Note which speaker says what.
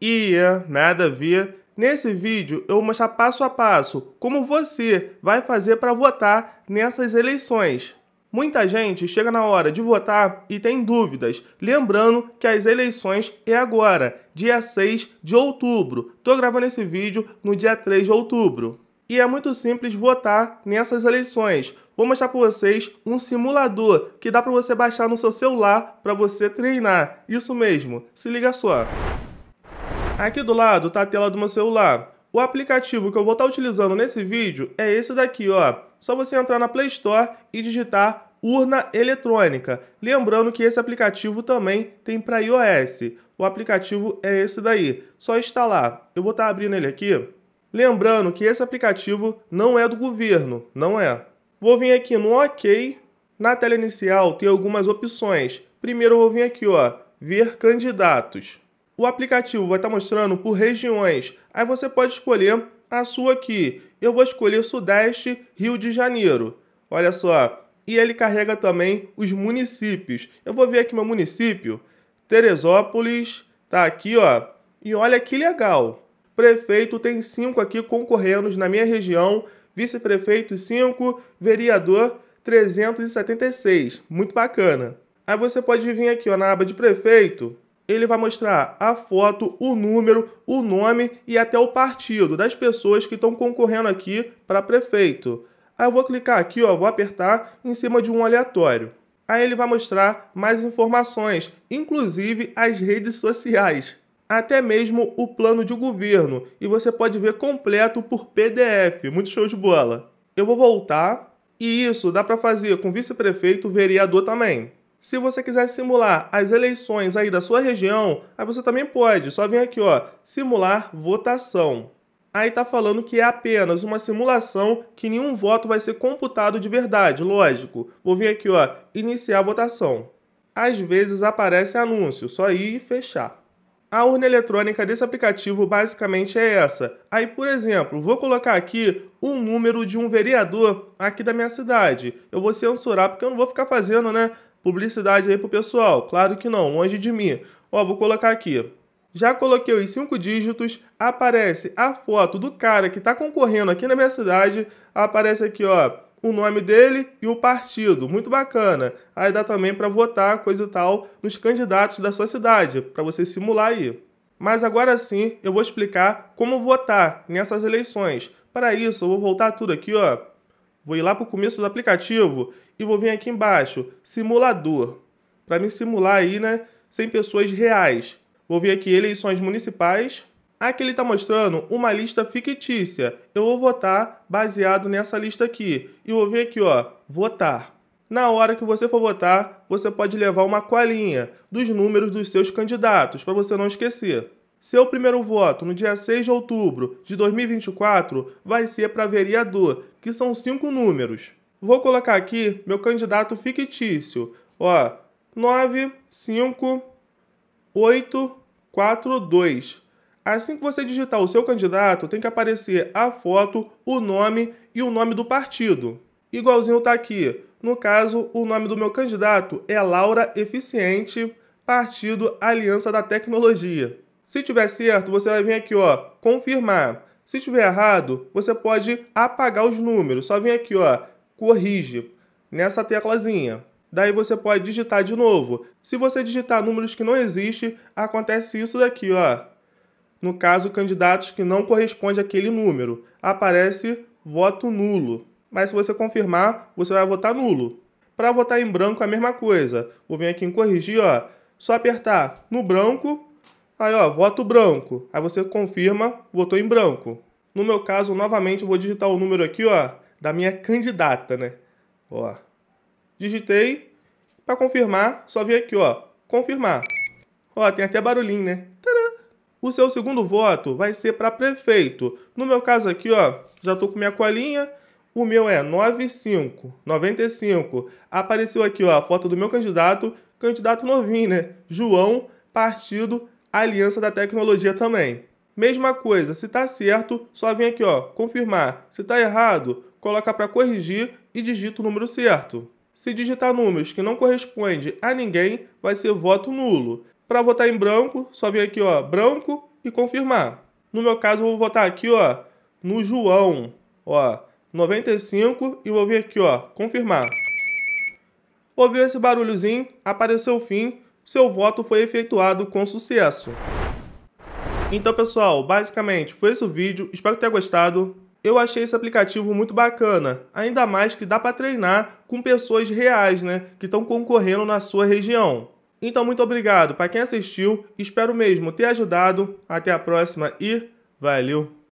Speaker 1: Ia, é, nada a ver. Nesse vídeo eu vou mostrar passo a passo como você vai fazer para votar nessas eleições. Muita gente chega na hora de votar e tem dúvidas, lembrando que as eleições é agora, dia 6 de outubro. Estou gravando esse vídeo no dia 3 de outubro. E é muito simples votar nessas eleições. Vou mostrar para vocês um simulador que dá para você baixar no seu celular para você treinar. Isso mesmo. Se liga só. Aqui do lado tá a tela do meu celular. O aplicativo que eu vou estar tá utilizando nesse vídeo é esse daqui, ó. Só você entrar na Play Store e digitar urna eletrônica. Lembrando que esse aplicativo também tem para iOS. O aplicativo é esse daí. Só instalar. Eu vou estar tá abrindo ele aqui. Lembrando que esse aplicativo não é do governo, não é. Vou vir aqui no OK. Na tela inicial tem algumas opções. Primeiro eu vou vir aqui, ó, ver candidatos. O aplicativo vai estar tá mostrando por regiões. Aí você pode escolher a sua aqui. Eu vou escolher Sudeste, Rio de Janeiro. Olha só. E ele carrega também os municípios. Eu vou ver aqui meu município. Teresópolis, tá aqui, ó. E olha que legal. Prefeito tem cinco aqui concorrendo na minha região. Vice-prefeito, cinco. Vereador, 376. Muito bacana. Aí você pode vir aqui ó, na aba de prefeito ele vai mostrar a foto, o número, o nome e até o partido das pessoas que estão concorrendo aqui para prefeito. Aí eu vou clicar aqui, ó, vou apertar em cima de um aleatório. Aí ele vai mostrar mais informações, inclusive as redes sociais, até mesmo o plano de governo, e você pode ver completo por PDF, muito show de bola. Eu vou voltar, e isso dá para fazer com vice-prefeito, vereador também. Se você quiser simular as eleições aí da sua região, aí você também pode, só vem aqui, ó, simular votação. Aí tá falando que é apenas uma simulação, que nenhum voto vai ser computado de verdade, lógico. Vou vir aqui, ó, iniciar a votação. Às vezes aparece anúncio, só ir e fechar. A urna eletrônica desse aplicativo basicamente é essa. Aí, por exemplo, vou colocar aqui o um número de um vereador aqui da minha cidade. Eu vou censurar porque eu não vou ficar fazendo, né, Publicidade aí pro pessoal? Claro que não, longe de mim. Ó, vou colocar aqui. Já coloquei os cinco dígitos, aparece a foto do cara que está concorrendo aqui na minha cidade, aparece aqui, ó, o nome dele e o partido. Muito bacana. Aí dá também para votar, coisa e tal, nos candidatos da sua cidade, para você simular aí. Mas agora sim, eu vou explicar como votar nessas eleições. Para isso, eu vou voltar tudo aqui, ó, Vou ir lá para o começo do aplicativo e vou vir aqui embaixo, simulador, para me simular aí, né, 100 pessoas reais. Vou vir aqui eleições municipais. Aqui ele está mostrando uma lista fictícia. Eu vou votar baseado nessa lista aqui. E vou vir aqui, ó, votar. Na hora que você for votar, você pode levar uma colinha dos números dos seus candidatos, para você não esquecer. Seu primeiro voto, no dia 6 de outubro de 2024, vai ser para vereador, que são cinco números. Vou colocar aqui meu candidato fictício. Ó, 95842. Assim que você digitar o seu candidato, tem que aparecer a foto, o nome e o nome do partido. Igualzinho tá aqui. No caso, o nome do meu candidato é Laura Eficiente, Partido Aliança da Tecnologia. Se tiver certo, você vai vir aqui, ó, confirmar. Se tiver errado, você pode apagar os números. Só vem aqui, ó, corrige nessa teclazinha. Daí você pode digitar de novo. Se você digitar números que não existem, acontece isso daqui, ó. No caso, candidatos que não correspondem àquele número. Aparece voto nulo. Mas se você confirmar, você vai votar nulo. Para votar em branco, a mesma coisa. Vou vir aqui em corrigir, ó. Só apertar no branco Aí, ó, voto branco. Aí você confirma, votou em branco. No meu caso, novamente, eu vou digitar o número aqui, ó, da minha candidata, né? Ó. Digitei. Para confirmar, só vem aqui, ó, confirmar. Ó, tem até barulhinho, né? Tadã! O seu segundo voto vai ser para prefeito. No meu caso aqui, ó, já tô com minha colinha. O meu é 95, 95. Apareceu aqui, ó, a foto do meu candidato, candidato novinho, né? João, partido a aliança da tecnologia também. Mesma coisa, se está certo, só vem aqui, ó, confirmar. Se está errado, coloca para corrigir e digita o número certo. Se digitar números que não correspondem a ninguém, vai ser voto nulo. Para votar em branco, só vem aqui, ó, branco e confirmar. No meu caso, eu vou votar aqui, ó, no João, ó, 95 e vou vir aqui, ó, confirmar. Ouviu esse barulhozinho, apareceu o fim, seu voto foi efetuado com sucesso. Então pessoal, basicamente foi esse o vídeo, espero que tenha gostado. Eu achei esse aplicativo muito bacana, ainda mais que dá para treinar com pessoas reais, né, que estão concorrendo na sua região. Então muito obrigado para quem assistiu, espero mesmo ter ajudado. Até a próxima e valeu!